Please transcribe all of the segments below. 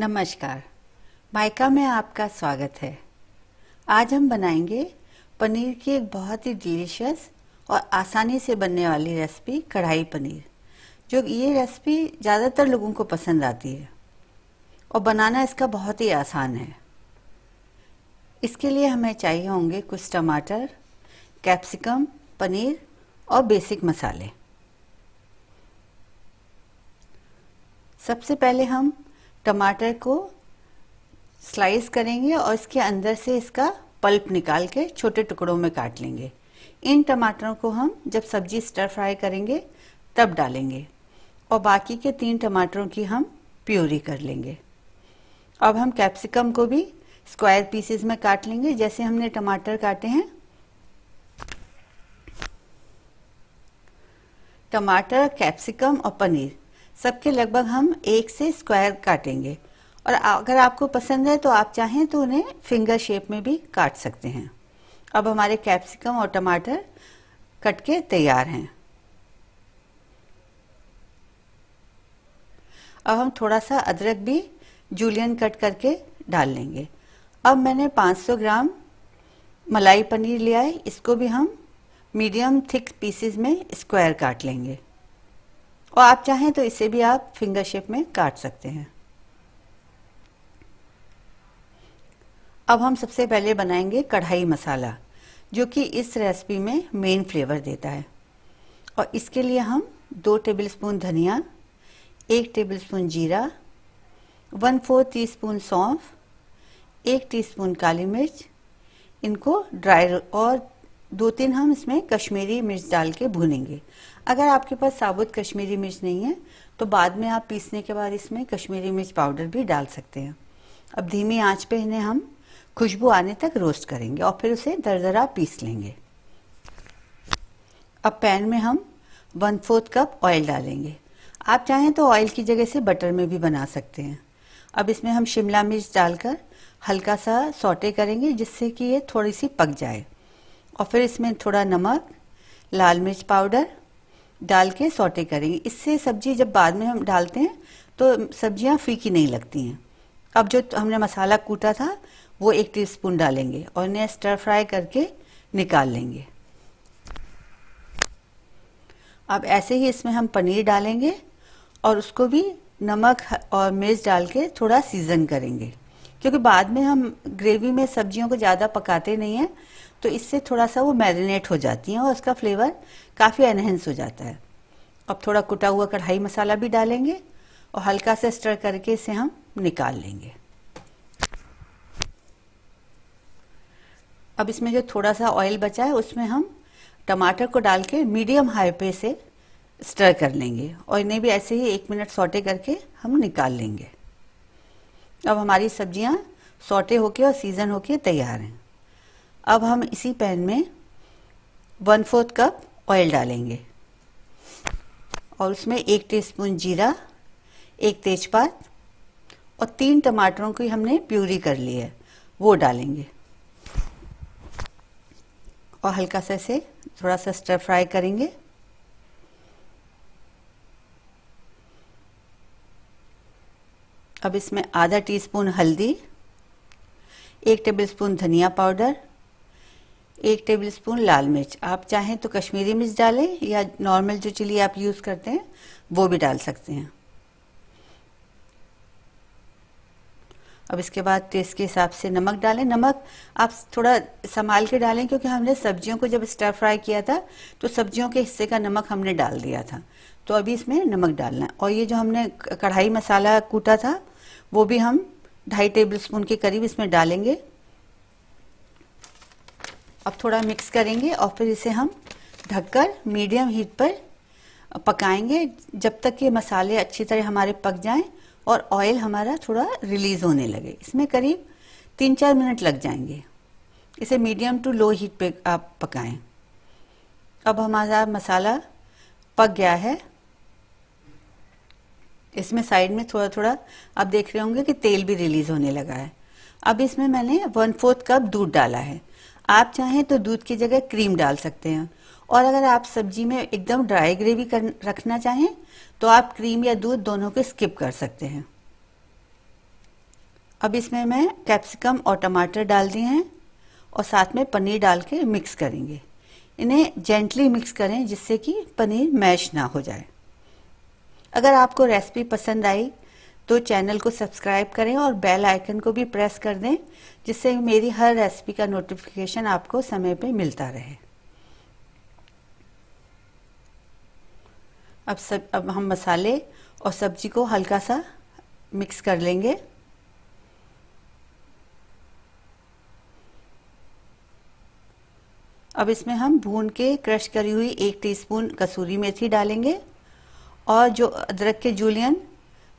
नमस्कार माइका में आपका स्वागत है आज हम बनाएंगे पनीर की एक बहुत ही डिलीशियस और आसानी से बनने वाली रेसिपी कढ़ाई पनीर जो ये रेसिपी ज़्यादातर लोगों को पसंद आती है और बनाना इसका बहुत ही आसान है इसके लिए हमें चाहिए होंगे कुछ टमाटर कैप्सिकम पनीर और बेसिक मसाले सबसे पहले हम टमाटर को स्लाइस करेंगे और इसके अंदर से इसका पल्प निकाल के छोटे टुकड़ों में काट लेंगे इन टमाटरों को हम जब सब्जी स्टर फ्राई करेंगे तब डालेंगे और बाकी के तीन टमाटरों की हम प्योरी कर लेंगे अब हम कैप्सिकम को भी स्क्वायर पीसेस में काट लेंगे जैसे हमने टमाटर काटे हैं टमाटर कैप्सिकम और पनीर सबके लगभग हम एक से स्क्वायर काटेंगे और अगर आपको पसंद है तो आप चाहें तो उन्हें फिंगर शेप में भी काट सकते हैं अब हमारे कैप्सिकम और टमाटर कट के तैयार हैं अब हम थोड़ा सा अदरक भी जूलियन कट करके डाल लेंगे अब मैंने 500 ग्राम मलाई पनीर लिया है इसको भी हम मीडियम थिक पीसेस में स्क्वायर काट लेंगे और आप चाहें तो इसे भी आप फिंगर शेप में काट सकते हैं अब हम सबसे पहले बनाएंगे कढ़ाई मसाला जो कि इस रेसिपी में मेन फ्लेवर देता है और इसके लिए हम दो टेबलस्पून धनिया एक टेबलस्पून जीरा वन फोर टी स्पून सौंफ एक टीस्पून काली मिर्च इनको ड्राई और दो तीन हम इसमें कश्मीरी मिर्च डाल के भूनेंगे अगर आपके पास साबुत कश्मीरी मिर्च नहीं है तो बाद में आप पीसने के बाद इसमें कश्मीरी मिर्च पाउडर भी डाल सकते हैं अब धीमी आंच पे इन्हें हम खुशबू आने तक रोस्ट करेंगे और फिर उसे दरदरा पीस लेंगे अब पैन में हम वन फोर्थ कप ऑयल डालेंगे आप चाहें तो ऑयल की जगह से बटर में भी बना सकते हैं अब इसमें हम शिमला मिर्च डालकर हल्का सा सोटे करेंगे जिससे कि ये थोड़ी सी पक जाए और फिर इसमें थोड़ा नमक लाल मिर्च पाउडर डाल के सोटे करेंगे इससे सब्जी जब बाद में हम डालते हैं तो सब्जियां फीकी नहीं लगती हैं अब जो हमने मसाला कूटा था वो एक टीस्पून डालेंगे और इन्हें स्टर फ्राई करके निकाल लेंगे अब ऐसे ही इसमें हम पनीर डालेंगे और उसको भी नमक और मिर्च डाल के थोड़ा सीज़न करेंगे क्योंकि बाद में हम ग्रेवी में सब्जियों को ज़्यादा पकाते नहीं हैं तो इससे थोड़ा सा वो मैरिनेट हो जाती हैं और उसका फ्लेवर काफ़ी एनहेंस हो जाता है अब थोड़ा कुटा हुआ कढ़ाई मसाला भी डालेंगे और हल्का सा स्टर करके इसे हम निकाल लेंगे अब इसमें जो थोड़ा सा ऑयल बचा है उसमें हम टमाटर को डाल के मीडियम हाई पे से स्टर कर लेंगे और इन्हें भी ऐसे ही एक मिनट सोटे करके हम निकाल लेंगे अब हमारी सब्जियां सोटे होके और सीज़न होके तैयार हैं अब हम इसी पैन में वन फोर्थ कप ऑयल डालेंगे और उसमें एक टीस्पून जीरा एक तेजपात और तीन टमाटरों की हमने प्यूरी कर ली है वो डालेंगे और हल्का सा से थोड़ा सा स्टर फ्राई करेंगे अब इसमें आधा टीस्पून हल्दी एक टेबलस्पून धनिया पाउडर एक टेबल स्पून लाल मिर्च आप चाहें तो कश्मीरी मिर्च डालें या नॉर्मल जो चिली आप यूज़ करते हैं वो भी डाल सकते हैं अब इसके बाद टेस्ट के हिसाब से नमक डालें नमक आप थोड़ा संभाल के डालें क्योंकि हमने सब्जियों को जब स्टर फ्राई किया था तो सब्जियों के हिस्से का नमक हमने डाल दिया था तो अभी इसमें नमक डालना है और ये जो हमने कढ़ाई मसाला कूटा था वो भी हम ढाई टेबल स्पून के करीब इसमें डालेंगे अब थोड़ा मिक्स करेंगे और फिर इसे हम ढककर मीडियम हीट पर पकाएंगे जब तक ये मसाले अच्छी तरह हमारे पक जाएं और ऑयल हमारा थोड़ा रिलीज होने लगे इसमें करीब तीन चार मिनट लग जाएंगे इसे मीडियम टू लो हीट पे आप पकाएं अब हमारा मसाला पक गया है इसमें साइड में थोड़ा थोड़ा आप देख रहे होंगे कि तेल भी रिलीज होने लगा है अब इसमें मैंने वन फोर्थ कप दूध डाला है आप चाहें तो दूध की जगह क्रीम डाल सकते हैं और अगर आप सब्जी में एकदम ड्राई ग्रेवी कर रखना चाहें तो आप क्रीम या दूध दोनों को स्किप कर सकते हैं अब इसमें मैं कैप्सिकम और टमाटर डाल दिए हैं और साथ में पनीर डाल के मिक्स करेंगे इन्हें जेंटली मिक्स करें जिससे कि पनीर मैश ना हो जाए अगर आपको रेसिपी पसंद आई तो चैनल को सब्सक्राइब करें और बेल आइकन को भी प्रेस कर दें जिससे मेरी हर रेसिपी का नोटिफिकेशन आपको समय पे मिलता रहे अब सब अब हम मसाले और सब्जी को हल्का सा मिक्स कर लेंगे अब इसमें हम भून के क्रश करी हुई एक टीस्पून कसूरी मेथी डालेंगे और जो अदरक के जूलियन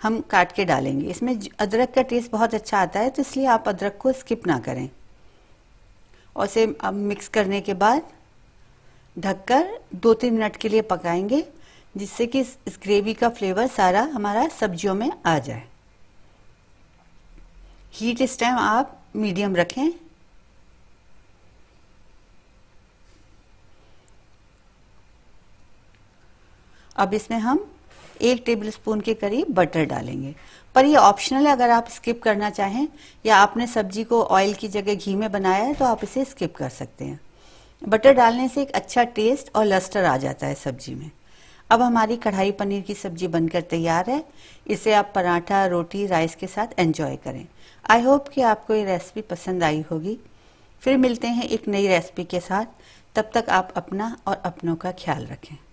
हम काट के डालेंगे इसमें अदरक का टेस्ट बहुत अच्छा आता है तो इसलिए आप अदरक को स्किप ना करें और इसे अब मिक्स करने के बाद ढककर दो तीन मिनट के लिए पकाएंगे जिससे कि इस ग्रेवी का फ्लेवर सारा हमारा सब्जियों में आ जाए हीट इस टाइम आप मीडियम रखें अब इसमें हम एक टेबल स्पून के करीब बटर डालेंगे पर ये ऑप्शनल है अगर आप स्किप करना चाहें या आपने सब्जी को ऑयल की जगह घी में बनाया है तो आप इसे स्किप कर सकते हैं बटर डालने से एक अच्छा टेस्ट और लस्टर आ जाता है सब्जी में अब हमारी कढ़ाई पनीर की सब्जी बनकर तैयार है इसे आप पराठा रोटी राइस के साथ एंजॉय करें आई होप कि आपको ये रेसिपी पसंद आई होगी फिर मिलते हैं एक नई रेसिपी के साथ तब तक आप अपना और अपनों का ख्याल रखें